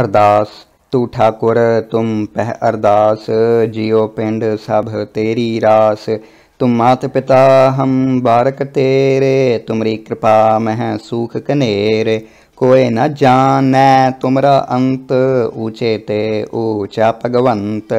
ਅਰਦਾਸ ਤੂ ਠਾਕੁਰ ਤੁਮ ਪਹਿ ਅਰਦਾਸ ਜਿਉ ਪਿੰਡ ਸਭ ਤੇਰੀ ਰਾਸ ਤੁਮ ਮਾਤ ਪਿਤਾ ਹਮ ਬਾਰਕ ਤੇਰੇ ਤੁਮਰੀ ਕਿਰਪਾ ਮਹਿ ਸੂਖ ਕਨੇਰੇ ਕੋਏ ਨ ਜਾਣੈ ਤੁਮਰਾ ਅੰਤ ਉਚੇ ਤੇ ਉਚਾ ਭਗਵੰਤ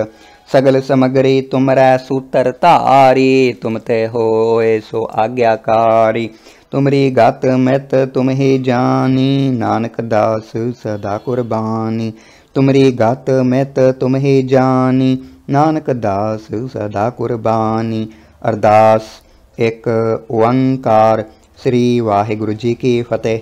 ਸਗਲ ਸਮਗਰੀ ਤੁਮਰੈ ਸੂਤਰ ਧਾਰੀ ਤੁਮ ਤੇ ਹੋਏ ਸੋ ਆਗਿਆਕਾਰੀ तुमरी गत मत तुम्हें जानी नानक दास सदा कुर्बानी तुमरी गत मत तुम्हें जानी नानक दास सदा कुर्बानी अरदास एक ओंकार श्री वाहेगुरु जी की फतेह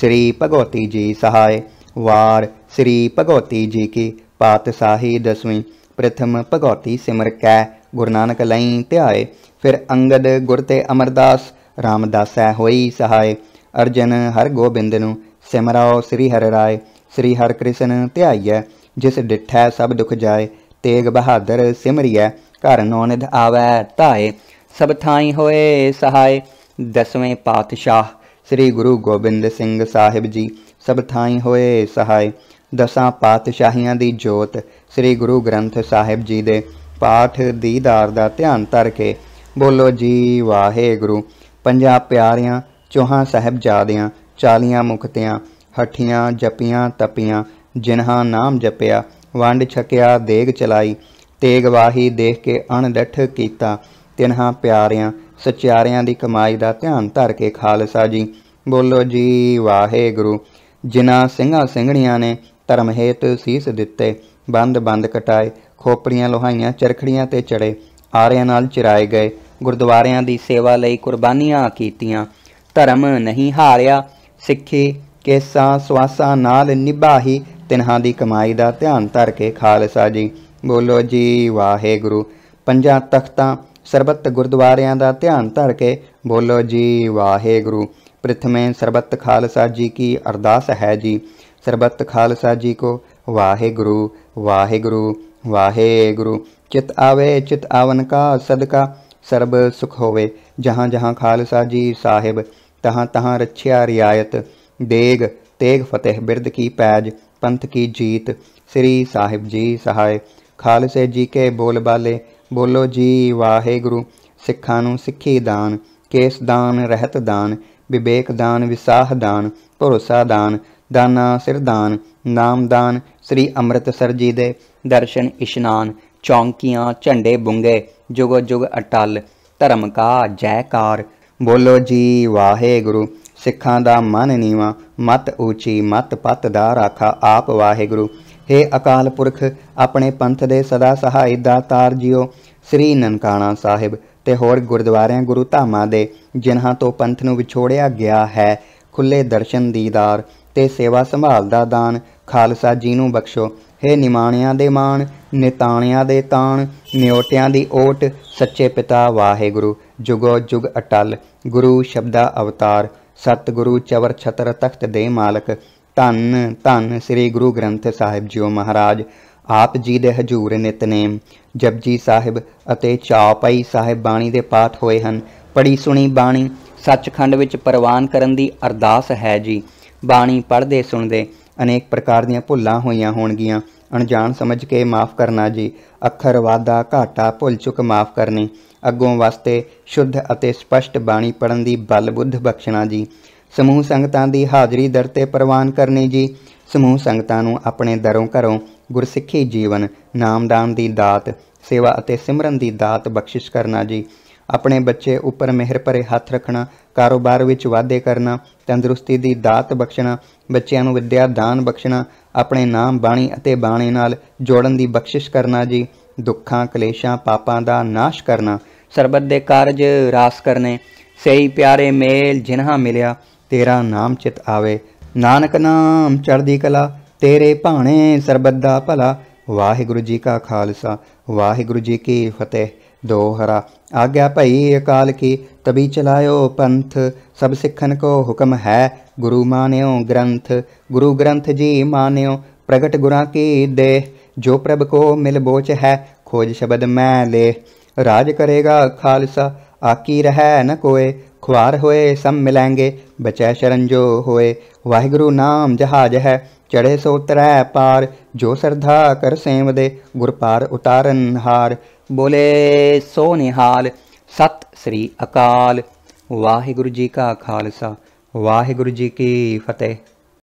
श्री भगवती जी सहाय वार श्री भगवती जी की पातशाही दसवीं प्रथम भगवती सिमर कै गुरु नानक लई त्याय फिर अंगद गुरते ते अमरदास ਰਾਮਦਾਸੈ ਹੋਈ ਸਹਾਇ ਅਰਜਨ ਹਰ ਗੋਬਿੰਦ ਨੂੰ ਸਿਮਰਾਓ ਸ੍ਰੀ ਹਰਿ ਰਾਇ ਸ੍ਰੀ ਹਰਿ ਕ੍ਰਿਸ਼ਨ ਧਿਆਈਐ ਜਿਸ ਡਿਠੈ ਸਭ ਦੁਖ ਜਾਏ ਤੇਗ ਬਹਾਦਰ ਸਿਮਰਿਐ ਘਰ ਨੋਨਿਧ ਆਵੈ ਧਾਏ ਸਭ ਥਾਈ ਹੋਏ ਸਹਾਇ ਦਸਵੇਂ ਪਾਤਸ਼ਾਹ ਸ੍ਰੀ ਗੁਰੂ ਗੋਬਿੰਦ ਸਿੰਘ ਸਾਹਿਬ ਜੀ ਸਭ ਥਾਈ ਹੋਏ ਸਹਾਇ ਦਸਾਂ ਪਾਤਸ਼ਾਹੀਆਂ ਦੀ ਜੋਤ ਸ੍ਰੀ ਗੁਰੂ ਗ੍ਰੰਥ ਸਾਹਿਬ ਜੀ ਦੇ ਪਾਠ ਦੀਦਾਰ ਦਾ ਧਿਆਨ ਧਰ ਕੇ ਬੋਲੋ ਜੀ ਵਾਹਿਗੁਰੂ ਪੰਜਾਂ ਪਿਆਰਿਆਂ ਚੋਹਾਂ ਜਾਦਿਆਂ ਚਾਲੀਆਂ ਮੁਕਤਿਆਂ ਹੱਠੀਆਂ ਜਪੀਆਂ ਤਪੀਆਂ ਜਿਨ੍ਹਾਂ ਨਾਮ ਜਪਿਆ ਵੰਡ ਛਕਿਆ ਦੇਗ ਚਲਾਈ ਤੇਗ ਵਾਹੀ ਦੇਖ ਕੇ ਅਣਡਠ ਕੀਤਾ ਤਿਨ੍ਹਾਂ ਪਿਆਰਿਆਂ ਸਚਿਆਰਿਆਂ ਦੀ ਕਮਾਈ ਦਾ ਧਿਆਨ ਧਰ ਕੇ ਖਾਲਸਾ ਜੀ ਬੋਲੋ ਜੀ ਵਾਹਿਗੁਰੂ ਜਿਨ੍ਹਾਂ ਸਿੰਘਾਂ ਸਿੰਘਣੀਆਂ ਨੇ ਧਰਮ ਹੇਤ ਸੀਸ ਦਿੱਤੇ ਬੰਦ ਬੰਦ ਕਟਾਏ ਖੋਪੜੀਆਂ ਲੋਹਾਈਆਂ ਚਰਖੜੀਆਂ ਤੇ ਚੜੇ ਆਰਿਆਂ ਨਾਲ ਚਿਰਾਏ ਗਏ ਗੁਰਦੁਆਰਿਆਂ ਦੀ ਸੇਵਾ ਲਈ ਕੁਰਬਾਨੀਆਂ ਕੀਤੀਆਂ ਧਰਮ ਨਹੀਂ ਹਾਰਿਆ ਸਿੱਖੇ ਕੇਸਾਂ ਸਵਾਸਾਂ ਨਾਲ ਨਿਭਾਹੀ ਤਿਨਹਾਂ ਦੀ ਕਮਾਈ ਦਾ ਧਿਆਨ ਧਰ ਕੇ ਖਾਲਸਾ ਜੀ ਬੋਲੋ ਜੀ ਵਾਹਿਗੁਰੂ ਪੰਜਾਂ ਤਖਤਾਂ ਸਰਬੱਤ ਗੁਰਦੁਆਰਿਆਂ ਦਾ ਧਿਆਨ ਧਰ ਕੇ ਬੋਲੋ ਜੀ ਵਾਹਿਗੁਰੂ ਪ੍ਰਥਮੇ ਸਰਬੱਤ ਖਾਲਸਾ ਜੀ ਕੀ ਅਰਦਾਸ ਹੈ ਜੀ ਸਰਬੱਤ ਖਾਲਸਾ ਜੀ ਕੋ ਵਾਹਿਗੁਰੂ ਵਾਹਿਗੁਰੂ ਵਾਹਿਗੁਰੂ ਚਿਤ ਆਵੇ ਚਿਤ ਆਵਨ ਕਾ ਸਦਕਾ ਸਰਬ सुख होवे ਜਹਾਂ ਜਹਾਂ खालसा जी साहिब ਤਹਾਂ ਤਹਾਂ रक्षा रियायत देग तेग फतेह बिरद की पैज पंथ की जीत श्री साहिब जी सहाय खालसे जी के बोलबाले बोलो जी वाहेगुरु सिखा सिखी दान केस दान रहत दान विवेक दान विसाह दान भरोसा दान दाना सिरदान ਨਾਮਦਾਨ ਸ੍ਰੀ ਅੰਮ੍ਰਿਤਸਰ ਜੀ ਦੇ ਦਰਸ਼ਨ ਇਸ਼ਨਾਨ ਚੌਂਕੀਆਂ ਝੰਡੇ ਬੁੰਗੇ ਜੁਗ ਜੁਗ ਅਟਲ ਧਰਮ ਕਾ ਜੈਕਾਰ ਬੋਲੋ ਜੀ ਵਾਹਿਗੁਰੂ ਸਿੱਖਾਂ ਦਾ ਮਨ ਨੀਵਾ ਮਤ ਉੱਚੀ ਮਤ ਪਤ ਦਾ ਰਾਖਾ ਆਪ ਵਾਹਿਗੁਰੂ हे ਅਕਾਲ ਪੁਰਖ ਆਪਣੇ ਪੰਥ ਦੇ ਸਦਾ ਦਾ ਦਾਤਾਰ ਜਿਓ ਸ੍ਰੀ ਨਨਕਾਣਾ ਸਾਹਿਬ ਤੇ ਹੋਰ ਗੁਰਦੁਆਰਿਆਂ ਗੁਰੂ ਧਾਮਾਂ ਦੇ ਜਿਨ੍ਹਾਂ ਤੋਂ ਪੰਥ ਨੂੰ ਵਿਛੋੜਿਆ ਗਿਆ ਹੈ ਖੁੱਲੇ ਦਰਸ਼ਨ ਦੀਦਾਰ ਤੇ ਸੇਵਾ ਸੰਭਾਲ ਦਾ ਦਾਨ ਖਾਲਸਾ ਜੀ ਨੂੰ ਬਖਸ਼ੋ हे ਨਿਮਾਣਿਆਂ ਦੇ ਮਾਣ ਨਿਤਾਣਿਆਂ ਦੇ ਤਾਣ ਨਿਉਟਿਆਂ ਦੀ ਓਟ ਸੱਚੇ ਪਿਤਾ ਵਾਹਿਗੁਰੂ ਜੁਗੋ ਜੁਗ ਅਟਲ ਗੁਰੂ ਸ਼ਬਦਾ ਅਵਤਾਰ ਸਤਿਗੁਰੂ ਚਵਰ ਛਤਰ ਤਖਤ ਦੇ ਮਾਲਕ ਧੰਨ ਧੰਨ ਸ੍ਰੀ ਗੁਰੂ ਗ੍ਰੰਥ ਸਾਹਿਬ ਜੀਓ ਮਹਾਰਾਜ ਆਪ ਜੀ ਦੇ ਹਜੂਰ ਨਿਤਨੇਮ ਜਪਜੀ ਸਾਹਿਬ ਅਤੇ ਚਾਪਈ ਸਾਹਿਬ ਬਾਣੀ ਦੇ ਪਾਠ ਹੋਏ ਹਨ ਪੜੀ ਸੁਣੀ ਬਾਣੀ ਸੱਚਖੰਡ ਵਿੱਚ ਪ੍ਰਵਾਨ ਕਰਨ ਦੀ ਅਰਦਾਸ ਹੈ ਜੀ ਬਾਣੀ ਪੜ੍ਹਦੇ ਸੁਣਦੇ ਅਨੇਕ ਪ੍ਰਕਾਰ ਦੀਆਂ ਭੁੱਲਾਂ ਹੋਈਆਂ ਹੋਣਗੀਆਂ ਅਣਜਾਣ ਸਮਝ ਕੇ ਮਾਫ ਕਰਨਾ ਜੀ ਅੱਖਰ ਵਾਦਾ ਘਾਟਾ ਭੁੱਲ ਚੁੱਕ ਮਾਫ ਕਰਨੀ ਅੱਗੋਂ ਵਾਸਤੇ ਸ਼ੁੱਧ ਅਤੇ ਸਪਸ਼ਟ ਬਾਣੀ ਪੜਨ ਦੀ ਬਲ ਬੁੱਧ ਬਖਸ਼ਣਾ ਜੀ ਸਮੂਹ ਸੰਗਤਾਂ ਦੀ ਹਾਜ਼ਰੀ ਦਰ ਤੇ ਪ੍ਰਵਾਨ ਕਰਨੀ ਜੀ ਸਮੂਹ ਸੰਗਤਾਂ ਨੂੰ ਆਪਣੇ ਦਰੋਂ ਘਰੋਂ ਗੁਰਸਿੱਖੀ ਜੀਵਨ ਨਾਮਦਾਨ ਦੀ ਦਾਤ ਸੇਵਾ ਅਤੇ ਸਿਮਰਨ ਦੀ ਦਾਤ ਬਖਸ਼ਿਸ਼ ਕਰਨਾ ਜੀ ਆਪਣੇ ਬੱਚੇ ਉੱਪਰ ਮਿਹਰ ਭਰੇ ਹੱਥ ਰੱਖਣਾ ਕਾਰੋਬਾਰ ਵਿੱਚ ਵਾਧੇ ਕਰਨਾ ਤੰਦਰੁਸਤੀ ਦੀ ਦਾਤ ਬਖਸ਼ਣਾ ਬੱਚਿਆਂ ਨੂੰ ਵਿਦਿਆ ਦਾਨ ਬਖਸ਼ਣਾ ਆਪਣੇ ਨਾਮ ਬਾਣੀ ਅਤੇ ਬਾਣੇ ਨਾਲ ਜੋੜਨ ਦੀ ਬਖਸ਼ਿਸ਼ ਕਰਨਾ ਜੀ ਦੁੱਖਾਂ ਕਲੇਸ਼ਾਂ ਪਾਪਾਂ ਦਾ ਨਾਸ਼ ਕਰਨਾ ਸਰਬਤ ਦੇ ਕਾਰਜ ਰਾਸ ਕਰਨੇ ਸਹੀ ਪਿਆਰੇ ਮੇਲ ਜਿਨ੍ਹਾਂ ਮਿਲਿਆ ਤੇਰਾ ਨਾਮ ਚਿਤ ਆਵੇ ਨਾਨਕ ਨਾਮ ਚੜ੍ਹਦੀ ਕਲਾ ਤੇਰੇ ਭਾਣੇ ਸਰਬਤ ਦਾ ਭਲਾ ਵਾਹਿਗੁਰੂ ਜੀ ਕਾ ਖਾਲਸਾ ਵਾਹਿਗੁਰੂ ਜੀ ਕੀ ਫਤਿਹ दोहरा आज्ञा भई अकाल की तभी चलायो पंथ सब सिखन को हुक्म है गुरु मान्यो ग्रंथ गुरु ग्रंथ जी मान्यो प्रगट गुरा की देह जो प्रभ को मिल बोच है खोज शब्द मैं ले राज करेगा खालसा आकी रह न कोय खुआर होए सब मिलेंगे बचै शरण जो होए वाहिगुरु नाम जहाज है ਚੜੇ ਸੋ ਤਰੈ ਪਾਰ ਜੋ ਸਰਧਾ ਕਰ ਸੇਮ ਦੇ ਗੁਰ ਪਾਰ ਉਤਾਰਨ ਹਾਰ ਬੋਲੇ ਸੋ ਨਿਹਾਲ ਸਤ ਸ੍ਰੀ ਅਕਾਲ ਵਾਹਿਗੁਰੂ ਜੀ ਕਾ ਖਾਲਸਾ ਵਾਹਿਗੁਰੂ ਜੀ ਕੀ ਫਤਿਹ